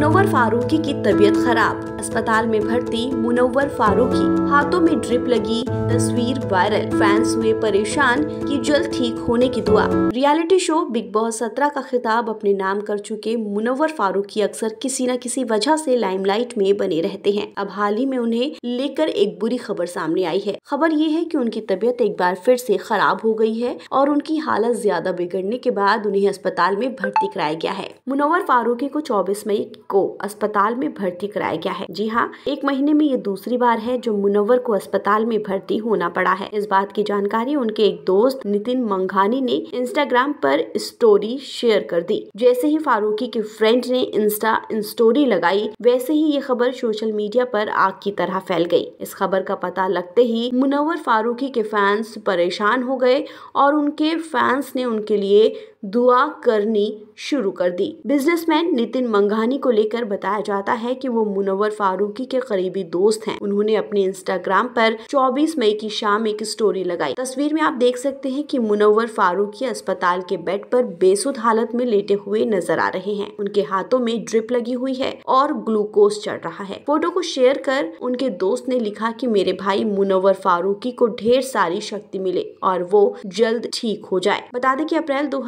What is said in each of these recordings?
मुनव्वर फारूकी की तबीयत खराब अस्पताल में भर्ती मुनव्वर फारूकी हाथों में ड्रिप लगी तस्वीर वायरल फैंस हुए परेशान कि जल्द ठीक होने की दुआ रियलिटी शो बिग बॉस सत्रह का खिताब अपने नाम कर चुके मुनव्वर फारूकी अक्सर किसी न किसी वजह से लाइमलाइट में बने रहते हैं अब हाल ही में उन्हें लेकर एक बुरी खबर सामने आई है खबर ये है की उनकी तबीयत एक बार फिर से खराब हो गई है और उनकी हालत ज्यादा बिगड़ने के बाद उन्हें अस्पताल में भर्ती कराया गया है मुनव्वर फारूकी को चौबीस मई को अस्पताल में भर्ती कराया गया है जी हाँ एक महीने में ये दूसरी बार है जो मुनवर को अस्पताल में भर्ती होना पड़ा है इस बात की जानकारी उनके एक दोस्त नितिन मंघानी ने इंस्टाग्राम पर स्टोरी शेयर कर दी जैसे ही फारूकी के फ्रेंड ने इंस्टा स्टोरी लगाई वैसे ही ये खबर सोशल मीडिया पर आग की तरह फैल गई इस खबर का पता लगते ही मुनवर फारूकी के फैंस परेशान हो गए और उनके फैंस ने उनके लिए दुआ करनी शुरू कर दी बिजनेसमैन नितिन मंघानी को लेकर बताया जाता है कि वो मुनवर फारूकी के करीबी दोस्त हैं उन्होंने अपने इंस्टाग्राम पर 24 मई की शाम एक स्टोरी लगाई तस्वीर में आप देख सकते हैं कि मुनवर फारूकी अस्पताल के बेड पर बेसुध हालत में लेटे हुए नजर आ रहे हैं उनके हाथों में ड्रिप लगी हुई है और ग्लूकोज चढ़ रहा है फोटो को शेयर कर उनके दोस्त ने लिखा की मेरे भाई मुनवर फारूकी को ढेर सारी शक्ति मिले और वो जल्द ठीक हो जाए बता दें की अप्रैल दो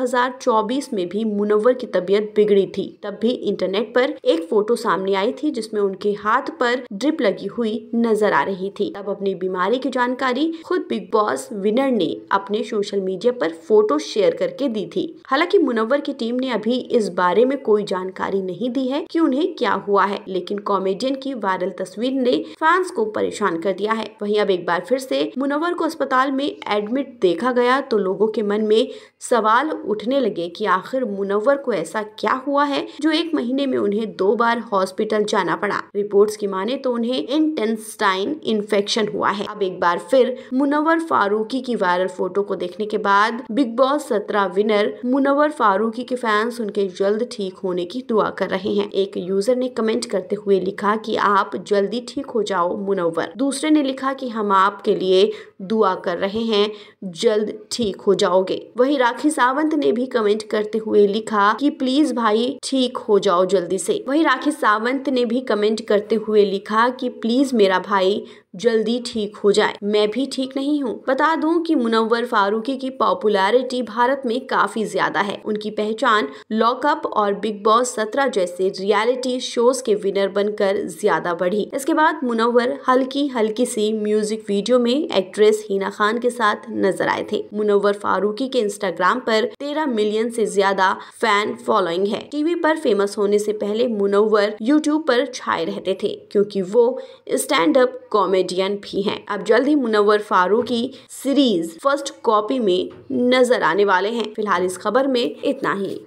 में भी मुनवर की तबीयत बिगड़ी थी तब भी इंटरनेट पर एक फोटो सामने आई थी जिसमें उनके हाथ पर ड्रिप लगी हुई नजर आ रही थी अब अपनी बीमारी की जानकारी खुद बिग बॉस विनर ने अपने सोशल मीडिया पर फोटो शेयर करके दी थी हालांकि मुनव्वर की टीम ने अभी इस बारे में कोई जानकारी नहीं दी है कि उन्हें क्या हुआ है लेकिन कॉमेडियन की वायरल तस्वीर ने फैंस को परेशान कर दिया है वहीं अब एक बार फिर से मुनव्वर को अस्पताल में एडमिट देखा गया तो लोगों के मन में सवाल उठने लगे कि आखिर मुनव्वर को ऐसा क्या हुआ है जो एक महीने में उन्हें दो बार हॉस्पिटल जाना पड़ा रिपोर्ट्स की माने तो उन्हें इंटेंसटाइन इन्फेक्शन हुआ है अब एक बार फिर मुनवर फारूकी की वायरल फोटो को देखने के बाद बिग बॉस सत्रह विनर मुनवर फारूकी के फैंस उनके जल्द ठीक होने की दुआ कर रहे हैं एक यूजर ने कमेंट करते हुए लिखा की आप जल्दी ठीक हो जाओ मुनवर दूसरे ने लिखा की हम आपके लिए दुआ कर रहे हैं जल्द ठीक हो जाओगे वही राखी सावंत ने भी कमेंट करते हुए लिखा कि प्लीज भाई ठीक हो जाओ जल्दी से वहीं राखी सावंत ने भी कमेंट करते हुए लिखा कि प्लीज़ मेरा भाई जल्दी ठीक हो जाए मैं भी ठीक नहीं हूँ बता दूं कि मुनव्वर फारूकी की पॉपुलैरिटी भारत में काफी ज्यादा है उनकी पहचान लॉकअप और बिग बॉस सत्रह जैसे रियलिटी शोज के विनर बनकर ज्यादा बढ़ी इसके बाद मुनव्वर हल्की हल्की सी म्यूजिक वीडियो में एक्ट्रेस हीना खान के साथ नजर आए थे मुनव्वर फारूकी के इंस्टाग्राम पर तेरह मिलियन से ज्यादा फैन फॉलोइंग है टीवी पर फेमस होने से पहले मुनव्वर यूट्यूब पर छाए रहते थे क्योंकि वो स्टैंड अप कॉमेडी कॉमेडियन भी हैं अब जल्द ही Farooq Faruqui series First Copy में नजर आने वाले हैं फिलहाल इस खबर में इतना ही